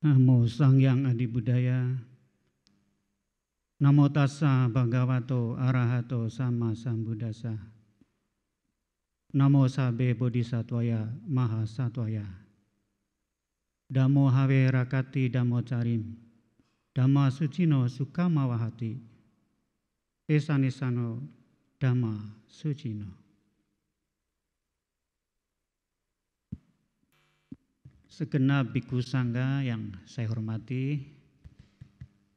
Namo Sang Adi Budaya Namo Tassa Bhagavato Arahato Sama Sambuddhasa Namo Sabe Bodhisattvaya Mahasattvaya Damo Hawe Rakati Damo Carim Dhamma Sucino Sukamawahati Esanisano Dhamma Sucino segenap biku sangga yang saya hormati,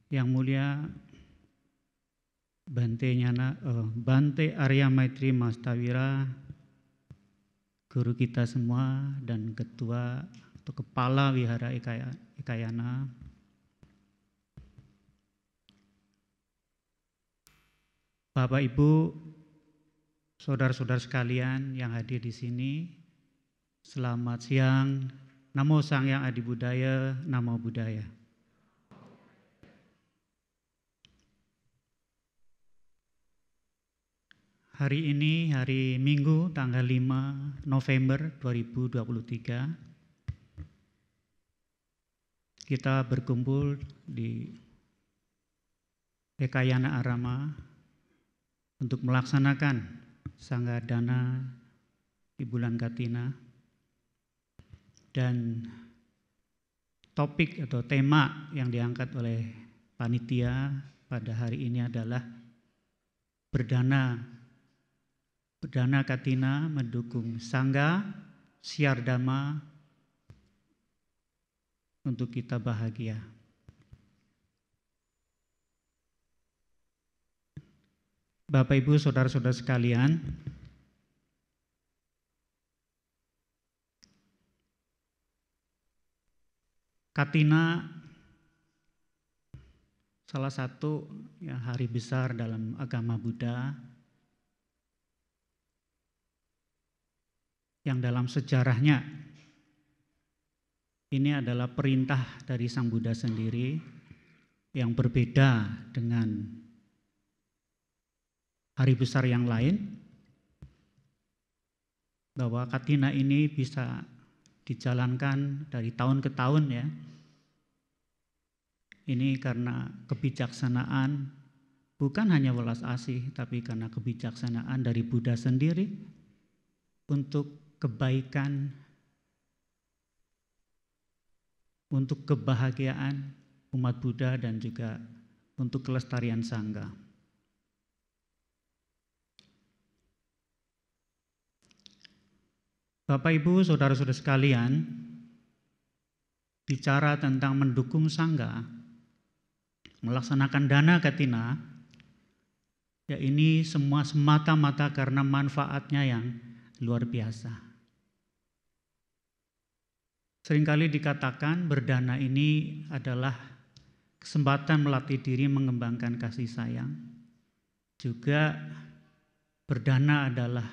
yang mulia Bante Nyana, uh, eh, Bante Arya Maitri Mastawira, guru kita semua dan ketua atau kepala wihara Ikayana. Bapak Ibu, saudara-saudara sekalian yang hadir di sini, selamat siang Namo Sang Yang Adi Budaya, Namo Budaya. Hari ini hari Minggu tanggal 5 November 2023. Kita berkumpul di Ekayana Arama untuk melaksanakan Dana di bulan Katina dan topik atau tema yang diangkat oleh panitia pada hari ini adalah berdana berdana Katina mendukung Sangga Siar dama untuk kita bahagia. Bapak Ibu, saudara-saudara sekalian, Katina salah satu ya, hari besar dalam agama Buddha yang dalam sejarahnya ini adalah perintah dari Sang Buddha sendiri yang berbeda dengan hari besar yang lain bahwa katina ini bisa dijalankan dari tahun ke tahun ya. Ini karena kebijaksanaan bukan hanya welas asih tapi karena kebijaksanaan dari Buddha sendiri untuk kebaikan untuk kebahagiaan umat Buddha dan juga untuk kelestarian sangga. Bapak Ibu, saudara-saudara sekalian, bicara tentang mendukung sangga, melaksanakan dana katina, ya ini semua semata-mata karena manfaatnya yang luar biasa. Seringkali dikatakan berdana ini adalah kesempatan melatih diri mengembangkan kasih sayang. Juga berdana adalah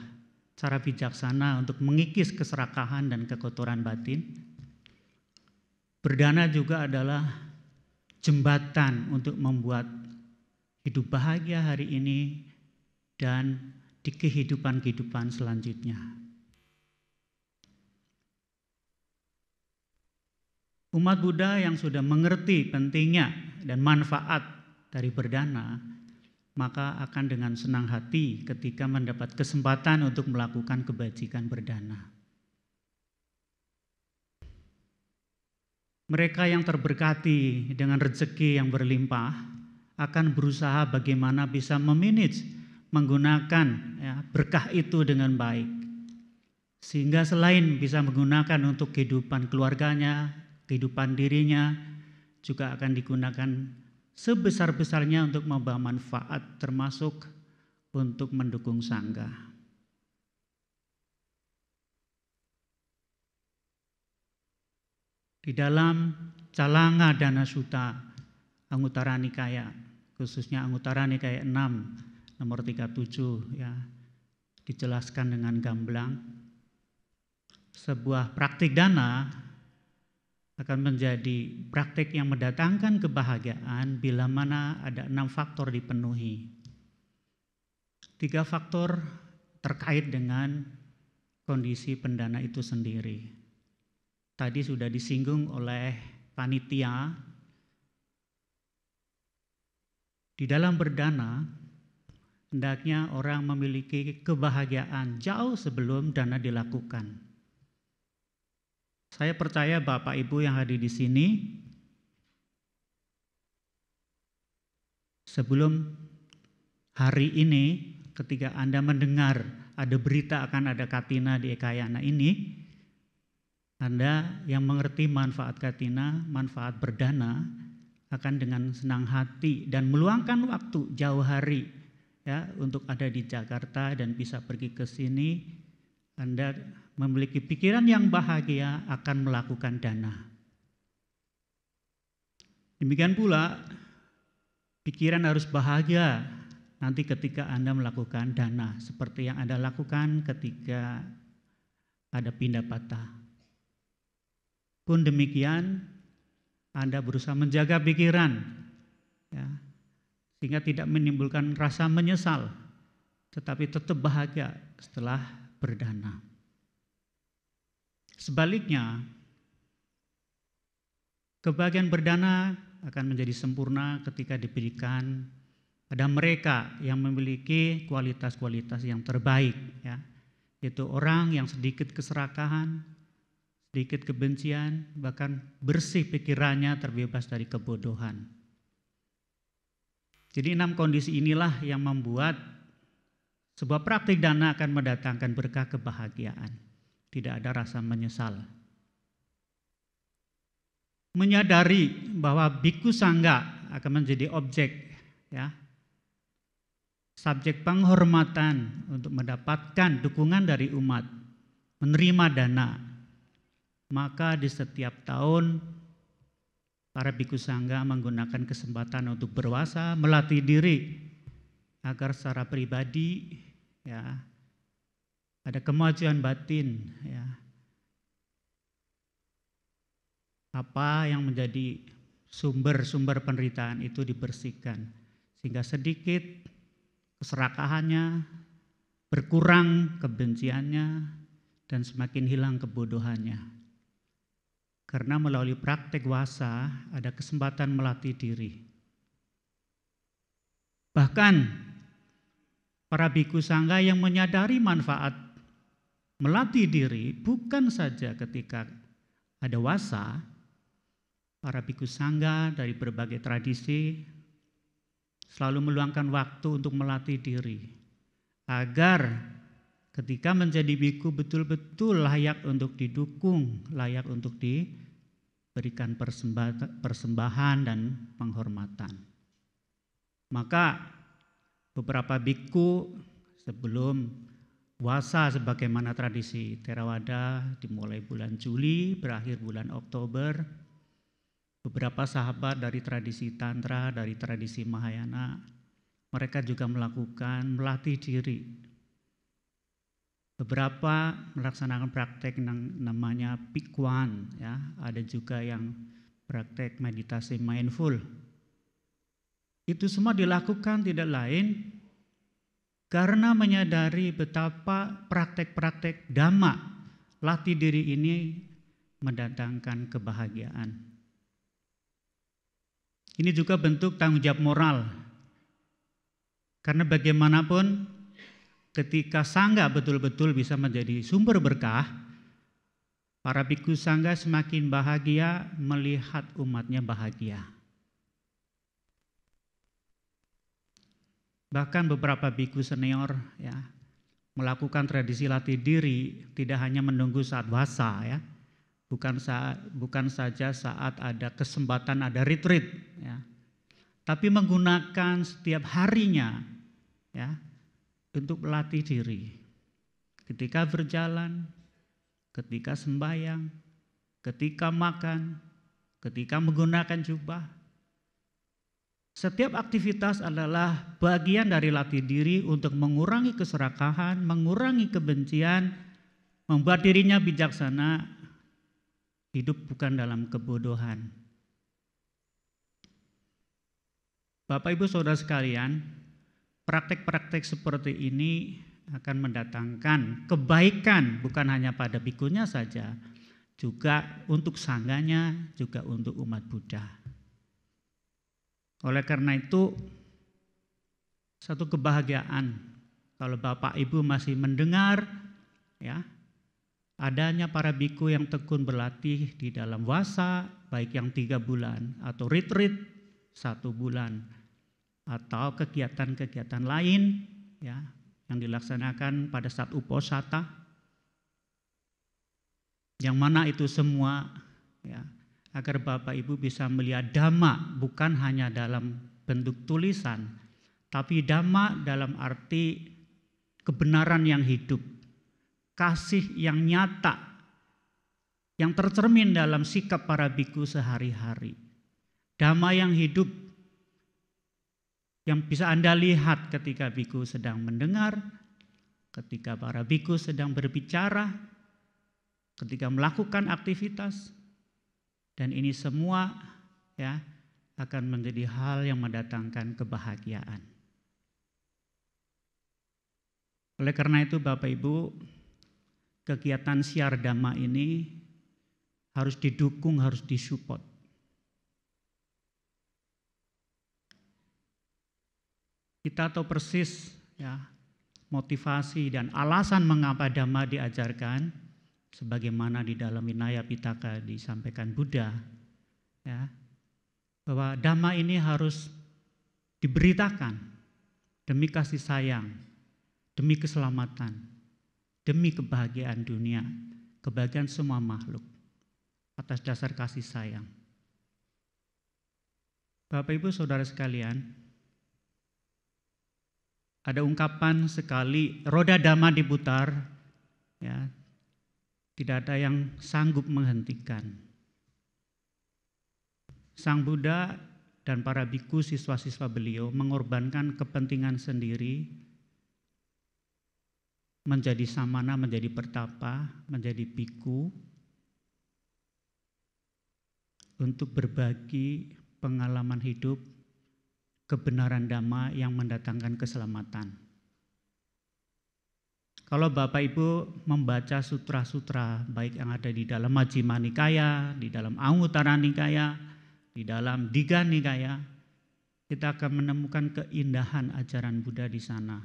cara bijaksana untuk mengikis keserakahan dan kekotoran batin. Berdana juga adalah jembatan untuk membuat hidup bahagia hari ini dan di kehidupan-kehidupan selanjutnya. Umat Buddha yang sudah mengerti pentingnya dan manfaat dari berdana maka akan dengan senang hati ketika mendapat kesempatan untuk melakukan kebajikan berdana. Mereka yang terberkati dengan rezeki yang berlimpah akan berusaha bagaimana bisa memanage menggunakan ya, berkah itu dengan baik. Sehingga selain bisa menggunakan untuk kehidupan keluarganya, kehidupan dirinya, juga akan digunakan sebesar-besarnya untuk membawa manfaat termasuk untuk mendukung sangga. Di dalam calanga dana suta anggutara nikaya, khususnya anggutara nikaya 6 nomor 37 ya, dijelaskan dengan gamblang sebuah praktik dana akan menjadi praktek yang mendatangkan kebahagiaan bila mana ada enam faktor dipenuhi. Tiga faktor terkait dengan kondisi pendana itu sendiri. Tadi sudah disinggung oleh panitia. Di dalam berdana, hendaknya orang memiliki kebahagiaan jauh sebelum dana dilakukan saya percaya Bapak Ibu yang hadir di sini sebelum hari ini ketika Anda mendengar ada berita akan ada katina di Ekayana ini Anda yang mengerti manfaat katina, manfaat berdana akan dengan senang hati dan meluangkan waktu jauh hari ya untuk ada di Jakarta dan bisa pergi ke sini Anda memiliki pikiran yang bahagia akan melakukan dana. Demikian pula, pikiran harus bahagia nanti ketika Anda melakukan dana, seperti yang Anda lakukan ketika ada pindah patah. Pun demikian, Anda berusaha menjaga pikiran, ya, sehingga tidak menimbulkan rasa menyesal, tetapi tetap bahagia setelah berdana. Sebaliknya, kebahagiaan berdana akan menjadi sempurna ketika diberikan pada mereka yang memiliki kualitas-kualitas yang terbaik ya yaitu orang yang sedikit keserakahan sedikit kebencian bahkan bersih pikirannya terbebas dari kebodohan jadi enam kondisi inilah yang membuat sebuah praktik dana akan mendatangkan berkah kebahagiaan tidak ada rasa menyesal. Menyadari bahwa biku sangga akan menjadi objek, ya, subjek penghormatan untuk mendapatkan dukungan dari umat, menerima dana. Maka di setiap tahun para biku sangga menggunakan kesempatan untuk berwasa, melatih diri agar secara pribadi ya ada kemajuan batin ya. Apa yang menjadi sumber-sumber penderitaan itu dibersihkan sehingga sedikit keserakahannya berkurang kebenciannya dan semakin hilang kebodohannya. Karena melalui praktek wasa ada kesempatan melatih diri. Bahkan para biku sangga yang menyadari manfaat melatih diri bukan saja ketika ada wasa, para biku sangga dari berbagai tradisi selalu meluangkan waktu untuk melatih diri agar ketika menjadi biku betul-betul layak untuk didukung, layak untuk diberikan persembahan dan penghormatan. Maka beberapa biku sebelum puasa sebagaimana tradisi Terawada dimulai bulan Juli, berakhir bulan Oktober. Beberapa sahabat dari tradisi Tantra, dari tradisi Mahayana, mereka juga melakukan melatih diri. Beberapa melaksanakan praktek yang namanya pikwan, ya. ada juga yang praktek meditasi mindful. Itu semua dilakukan tidak lain karena menyadari betapa praktek-praktek dhamma latih diri ini mendatangkan kebahagiaan. Ini juga bentuk tanggung jawab moral. Karena bagaimanapun ketika sangga betul-betul bisa menjadi sumber berkah, para bikus sangga semakin bahagia melihat umatnya bahagia. Bahkan beberapa biku senior ya melakukan tradisi latih diri tidak hanya menunggu saat wasa ya. Bukan saat, bukan saja saat ada kesempatan ada retreat ya. Tapi menggunakan setiap harinya ya untuk melatih diri. Ketika berjalan, ketika sembahyang, ketika makan, ketika menggunakan jubah, setiap aktivitas adalah bagian dari latih diri untuk mengurangi keserakahan, mengurangi kebencian, membuat dirinya bijaksana, hidup bukan dalam kebodohan. Bapak Ibu Saudara sekalian, praktek-praktek seperti ini akan mendatangkan kebaikan bukan hanya pada bikunya saja, juga untuk sangganya, juga untuk umat Buddha. Oleh karena itu, satu kebahagiaan kalau Bapak Ibu masih mendengar ya adanya para biku yang tekun berlatih di dalam wasa baik yang tiga bulan atau retreat satu bulan atau kegiatan-kegiatan lain ya yang dilaksanakan pada saat uposata yang mana itu semua ya agar Bapak Ibu bisa melihat dhamma bukan hanya dalam bentuk tulisan, tapi dhamma dalam arti kebenaran yang hidup, kasih yang nyata, yang tercermin dalam sikap para biku sehari-hari. Dhamma yang hidup, yang bisa Anda lihat ketika biku sedang mendengar, ketika para biku sedang berbicara, ketika melakukan aktivitas, dan ini semua ya akan menjadi hal yang mendatangkan kebahagiaan. Oleh karena itu Bapak Ibu, kegiatan siar dhamma ini harus didukung, harus disupport. Kita tahu persis ya motivasi dan alasan mengapa dhamma diajarkan, sebagaimana di dalam Inaya Pitaka disampaikan Buddha ya bahwa dhamma ini harus diberitakan demi kasih sayang, demi keselamatan, demi kebahagiaan dunia, kebahagiaan semua makhluk atas dasar kasih sayang. Bapak Ibu Saudara sekalian, ada ungkapan sekali roda dhamma diputar ya tidak ada yang sanggup menghentikan. Sang Buddha dan para biku siswa-siswa beliau mengorbankan kepentingan sendiri menjadi samana, menjadi pertapa, menjadi biku untuk berbagi pengalaman hidup kebenaran dhamma yang mendatangkan keselamatan. Kalau Bapak Ibu membaca sutra-sutra baik yang ada di dalam Majjhima Nikaya, di dalam Anguttara Nikaya, di dalam Diga Nikaya, kita akan menemukan keindahan ajaran Buddha di sana.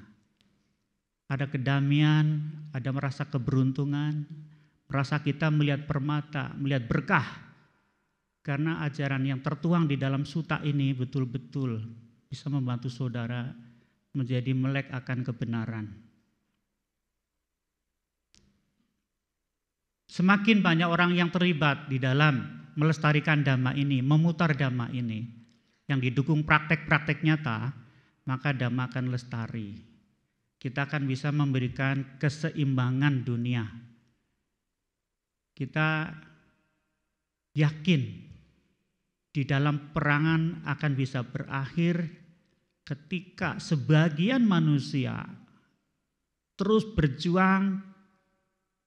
Ada kedamaian, ada merasa keberuntungan, merasa kita melihat permata, melihat berkah. Karena ajaran yang tertuang di dalam suta ini betul-betul bisa membantu saudara menjadi melek akan kebenaran. Semakin banyak orang yang terlibat di dalam melestarikan dhamma ini, memutar dhamma ini, yang didukung praktek-praktek nyata, maka dhamma akan lestari. Kita akan bisa memberikan keseimbangan dunia. Kita yakin di dalam perangan akan bisa berakhir ketika sebagian manusia terus berjuang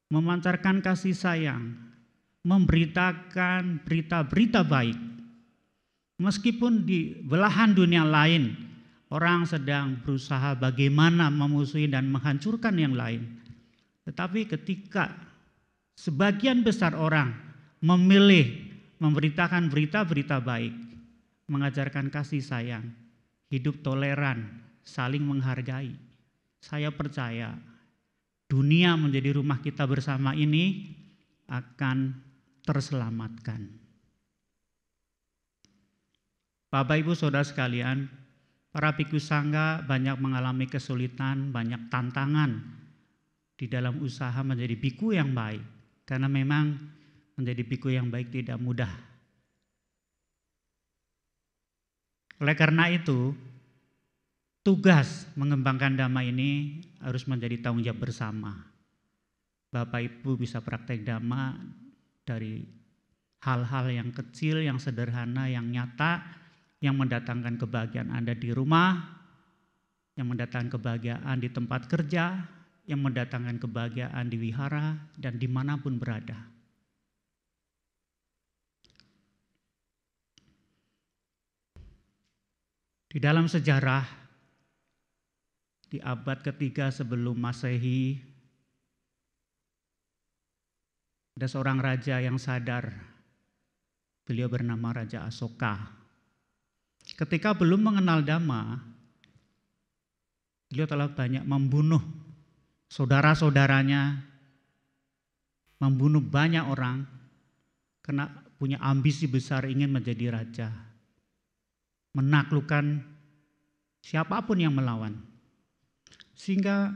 memancarkan kasih sayang, memberitakan berita-berita baik. Meskipun di belahan dunia lain, orang sedang berusaha bagaimana memusuhi dan menghancurkan yang lain. Tetapi ketika sebagian besar orang memilih memberitakan berita-berita baik, mengajarkan kasih sayang, hidup toleran, saling menghargai, saya percaya dunia menjadi rumah kita bersama ini akan terselamatkan. Bapak Ibu Saudara sekalian, para piku sangga banyak mengalami kesulitan, banyak tantangan di dalam usaha menjadi piku yang baik. Karena memang menjadi piku yang baik tidak mudah. Oleh karena itu, tugas mengembangkan damai ini harus menjadi tanggung jawab bersama. Bapak Ibu bisa praktek damai dari hal-hal yang kecil, yang sederhana, yang nyata, yang mendatangkan kebahagiaan Anda di rumah, yang mendatangkan kebahagiaan di tempat kerja, yang mendatangkan kebahagiaan di wihara, dan dimanapun berada. Di dalam sejarah, di abad ketiga sebelum Masehi, ada seorang raja yang sadar. Beliau bernama Raja Asoka. Ketika belum mengenal Dhamma, beliau telah banyak membunuh saudara-saudaranya, membunuh banyak orang, kena punya ambisi besar ingin menjadi raja, menaklukkan siapapun yang melawan. Sehingga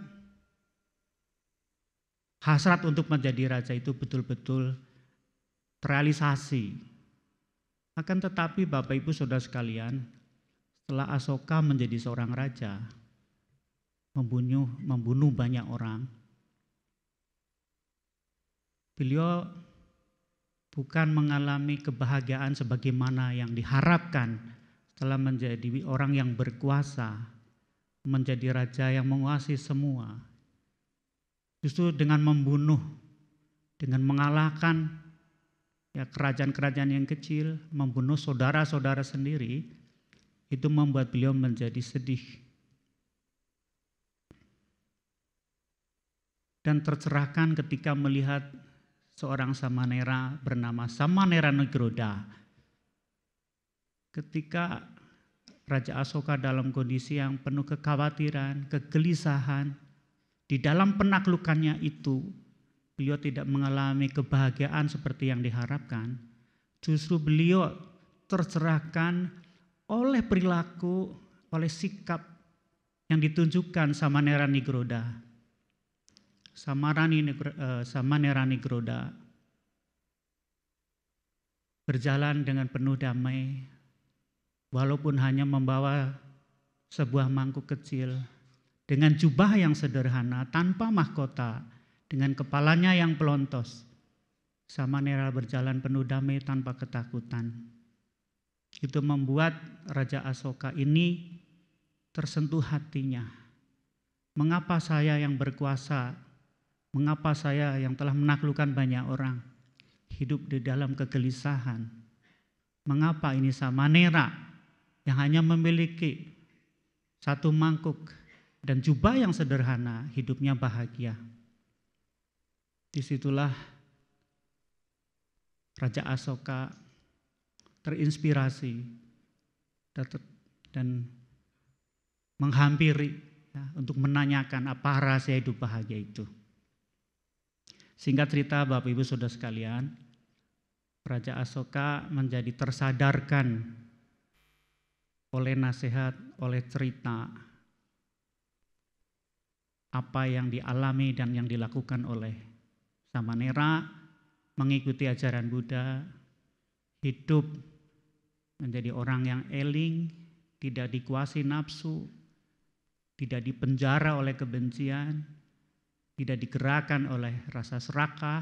hasrat untuk menjadi raja itu betul-betul terrealisasi. Akan tetapi Bapak Ibu Saudara sekalian, setelah Asoka menjadi seorang raja, membunuh membunuh banyak orang, beliau bukan mengalami kebahagiaan sebagaimana yang diharapkan setelah menjadi orang yang berkuasa, menjadi raja yang menguasai semua. Justru dengan membunuh, dengan mengalahkan ya kerajaan-kerajaan yang kecil, membunuh saudara-saudara sendiri, itu membuat beliau menjadi sedih. Dan tercerahkan ketika melihat seorang samanera bernama Samanera Negroda. Ketika Raja Asoka dalam kondisi yang penuh kekhawatiran, kegelisahan. Di dalam penaklukannya itu, beliau tidak mengalami kebahagiaan seperti yang diharapkan. Justru beliau tercerahkan oleh perilaku, oleh sikap yang ditunjukkan sama Nera Nigroda. Samarani, sama eh, Nera Nigroda berjalan dengan penuh damai, walaupun hanya membawa sebuah mangkuk kecil, dengan jubah yang sederhana, tanpa mahkota, dengan kepalanya yang pelontos. Sama Nera berjalan penuh damai tanpa ketakutan. Itu membuat Raja Asoka ini tersentuh hatinya. Mengapa saya yang berkuasa? Mengapa saya yang telah menaklukkan banyak orang? Hidup di dalam kegelisahan. Mengapa ini Sama Nera? yang hanya memiliki satu mangkuk dan jubah yang sederhana, hidupnya bahagia. Disitulah Raja Asoka terinspirasi dan menghampiri ya, untuk menanyakan apa rahasia hidup bahagia itu. Singkat cerita Bapak Ibu Saudara sekalian, Raja Asoka menjadi tersadarkan oleh nasihat, oleh cerita apa yang dialami dan yang dilakukan oleh Samanera, mengikuti ajaran Buddha, hidup menjadi orang yang eling, tidak dikuasai nafsu, tidak dipenjara oleh kebencian, tidak digerakkan oleh rasa serakah,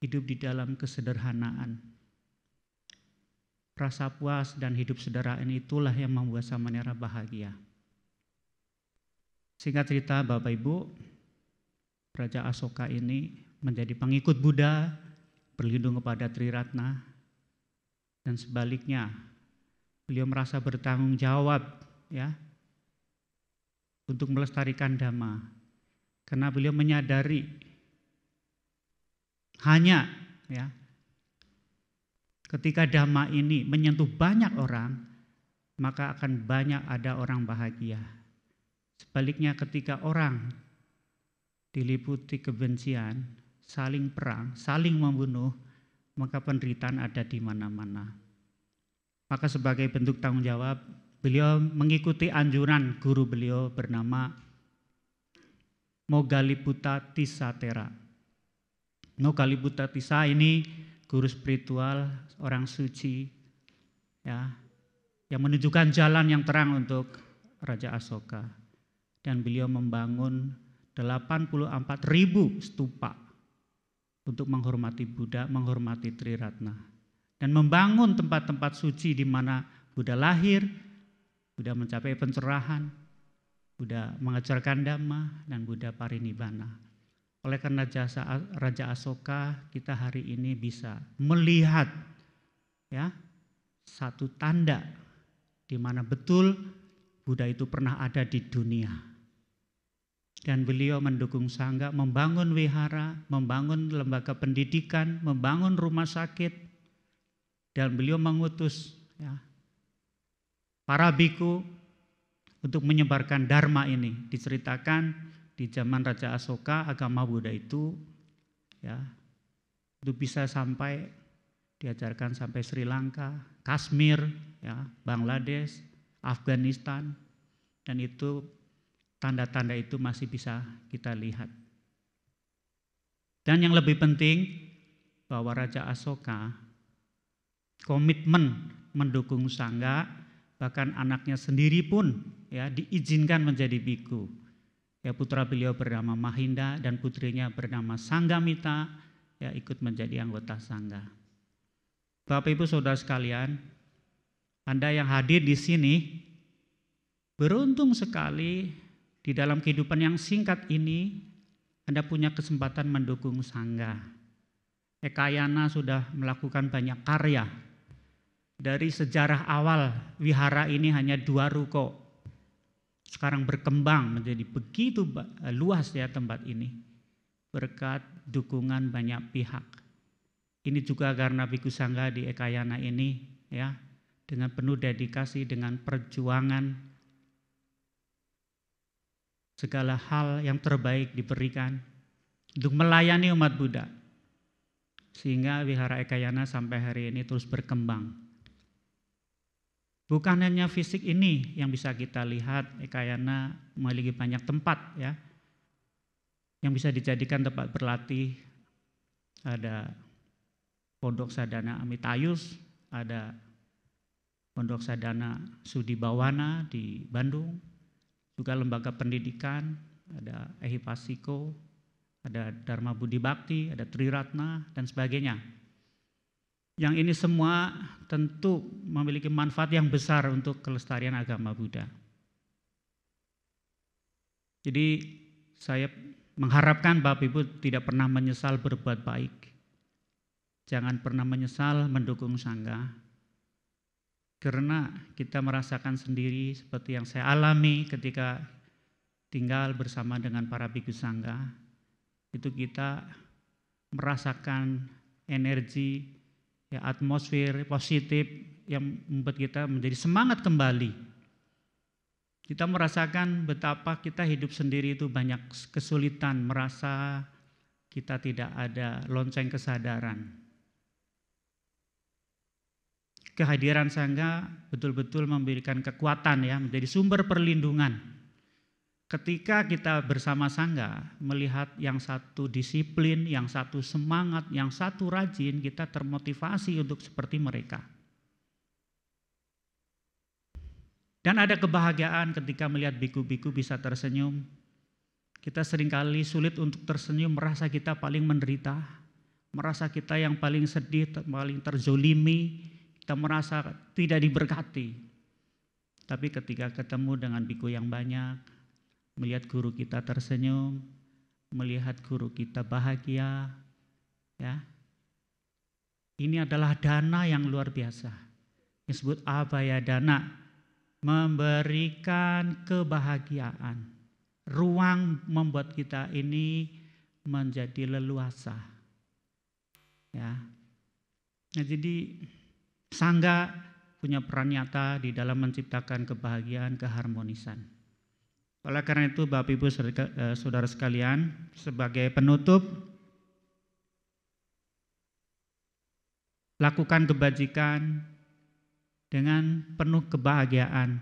hidup di dalam kesederhanaan. Rasa puas dan hidup sederhana itulah yang membuat Samanera bahagia. Singkat cerita Bapak Ibu, Raja Asoka ini menjadi pengikut Buddha, berlindung kepada Triratna, dan sebaliknya beliau merasa bertanggung jawab ya untuk melestarikan dhamma karena beliau menyadari hanya ya Ketika dhamma ini menyentuh banyak orang, maka akan banyak ada orang bahagia. Sebaliknya ketika orang diliputi kebencian, saling perang, saling membunuh, maka penderitaan ada di mana-mana. Maka sebagai bentuk tanggung jawab, beliau mengikuti anjuran guru beliau bernama Mogaliputa Tisatera. Mogaliputa Tisa ini guru spiritual, orang suci, ya, yang menunjukkan jalan yang terang untuk Raja Asoka. Dan beliau membangun 84 ribu stupa untuk menghormati Buddha, menghormati Tri Ratna, Dan membangun tempat-tempat suci di mana Buddha lahir, Buddha mencapai pencerahan, Buddha mengejarkan dhamma, dan Buddha parinibbana oleh karena jasa Raja Asoka kita hari ini bisa melihat ya satu tanda di mana betul Buddha itu pernah ada di dunia. Dan beliau mendukung Sangga membangun wihara, membangun lembaga pendidikan, membangun rumah sakit. Dan beliau mengutus ya, para biku untuk menyebarkan dharma ini. Diceritakan di zaman Raja Asoka agama Buddha itu ya itu bisa sampai diajarkan sampai Sri Lanka, Kashmir, ya, Bangladesh, Afghanistan dan itu tanda-tanda itu masih bisa kita lihat. Dan yang lebih penting bahwa Raja Asoka komitmen mendukung sangga bahkan anaknya sendiri pun ya diizinkan menjadi biku. Ya putra beliau bernama Mahinda dan putrinya bernama Sanggamita ya ikut menjadi anggota sangga. Bapak Ibu Saudara sekalian, Anda yang hadir di sini beruntung sekali di dalam kehidupan yang singkat ini Anda punya kesempatan mendukung sangga. Ekayana sudah melakukan banyak karya dari sejarah awal wihara ini hanya dua ruko sekarang berkembang menjadi begitu luas ya tempat ini berkat dukungan banyak pihak. Ini juga karena Biku Sangga di Ekayana ini ya dengan penuh dedikasi dengan perjuangan segala hal yang terbaik diberikan untuk melayani umat Buddha sehingga wihara Ekayana sampai hari ini terus berkembang Bukan hanya fisik ini yang bisa kita lihat, Ekayana memiliki banyak tempat ya, yang bisa dijadikan tempat berlatih. Ada Pondok Sadana Amitayus, ada Pondok Sadana Sudibawana di Bandung, juga lembaga pendidikan, ada Ehipasiko, ada Dharma Budi Bakti, ada Triratna, dan sebagainya yang ini semua tentu memiliki manfaat yang besar untuk kelestarian agama Buddha. Jadi saya mengharapkan Bapak Ibu tidak pernah menyesal berbuat baik. Jangan pernah menyesal mendukung sangga. Karena kita merasakan sendiri seperti yang saya alami ketika tinggal bersama dengan para biksu sangga. Itu kita merasakan energi ya atmosfer positif yang membuat kita menjadi semangat kembali. Kita merasakan betapa kita hidup sendiri itu banyak kesulitan, merasa kita tidak ada lonceng kesadaran. Kehadiran Sangga betul-betul memberikan kekuatan ya, menjadi sumber perlindungan Ketika kita bersama sangga melihat yang satu disiplin, yang satu semangat, yang satu rajin, kita termotivasi untuk seperti mereka. Dan ada kebahagiaan ketika melihat biku-biku bisa tersenyum. Kita seringkali sulit untuk tersenyum, merasa kita paling menderita, merasa kita yang paling sedih, paling terzolimi, kita merasa tidak diberkati. Tapi ketika ketemu dengan biku yang banyak, melihat guru kita tersenyum, melihat guru kita bahagia, ya. Ini adalah dana yang luar biasa. Disebut apa ya dana, memberikan kebahagiaan. Ruang membuat kita ini menjadi leluasa. Ya. Nah, jadi sangga punya peran nyata di dalam menciptakan kebahagiaan, keharmonisan. Oleh karena itu Bapak Ibu eh, Saudara sekalian, sebagai penutup lakukan kebajikan dengan penuh kebahagiaan.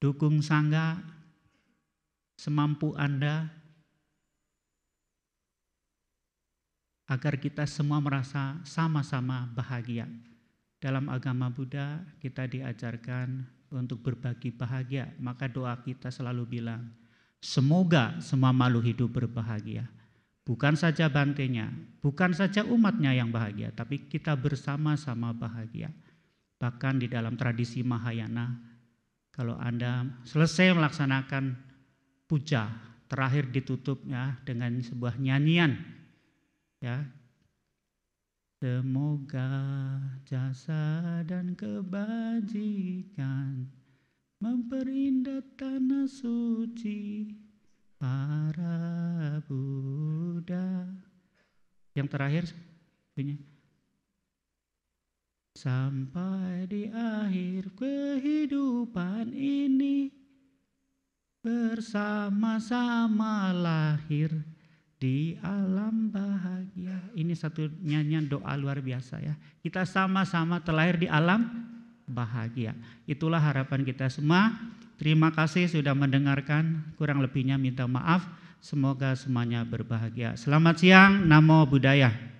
Dukung sangga semampu Anda agar kita semua merasa sama-sama bahagia. Dalam agama Buddha kita diajarkan untuk berbagi bahagia, maka doa kita selalu bilang, semoga semua makhluk hidup berbahagia. Bukan saja bantenya, bukan saja umatnya yang bahagia, tapi kita bersama-sama bahagia. Bahkan di dalam tradisi Mahayana, kalau Anda selesai melaksanakan puja, terakhir ditutupnya dengan sebuah nyanyian. Ya, Semoga jasa dan kebajikan memperindah tanah suci para Buddha. Yang terakhir punya sampai di akhir kehidupan ini bersama-sama lahir di alam bahagia. Ini satu nyanyian doa luar biasa ya. Kita sama-sama terlahir di alam bahagia. Itulah harapan kita semua. Terima kasih sudah mendengarkan. Kurang lebihnya minta maaf. Semoga semuanya berbahagia. Selamat siang, Namo Buddhaya.